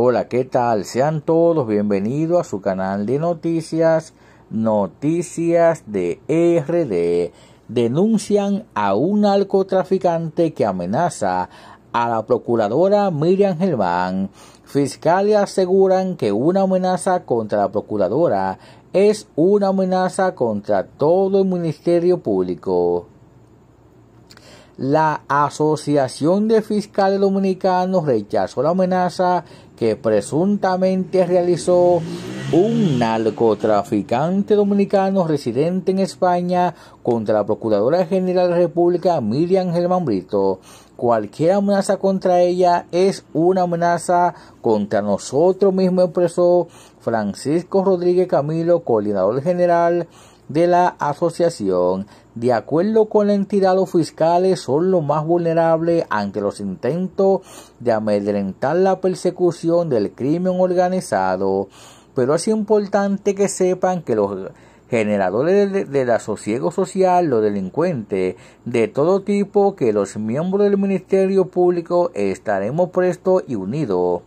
Hola, ¿qué tal? Sean todos bienvenidos a su canal de noticias, Noticias de RD. Denuncian a un narcotraficante que amenaza a la procuradora Miriam Germán. Fiscales aseguran que una amenaza contra la procuradora es una amenaza contra todo el Ministerio Público. La Asociación de Fiscales Dominicanos rechazó la amenaza que presuntamente realizó un narcotraficante dominicano residente en España contra la Procuradora General de la República Miriam Germán Brito. Cualquier amenaza contra ella es una amenaza contra nosotros mismos, expresó Francisco Rodríguez Camilo, coordinador general de la asociación, de acuerdo con la entidad, fiscales son los más vulnerables ante los intentos de amedrentar la persecución del crimen organizado. Pero es importante que sepan que los generadores del de, asosiego social, los delincuentes de todo tipo, que los miembros del Ministerio Público estaremos prestos y unidos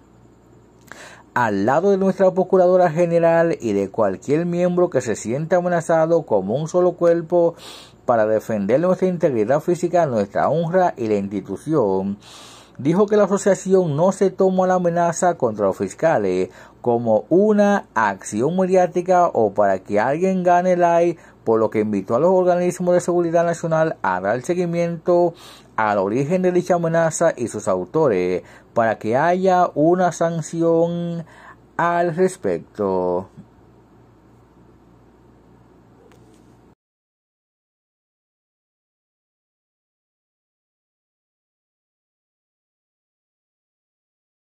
al lado de nuestra Procuradora General y de cualquier miembro que se sienta amenazado como un solo cuerpo para defender nuestra integridad física, nuestra honra y la institución dijo que la asociación no se tomó la amenaza contra los fiscales como una acción mediática o para que alguien gane el like, por lo que invitó a los organismos de seguridad nacional a dar seguimiento al origen de dicha amenaza y sus autores para que haya una sanción al respecto.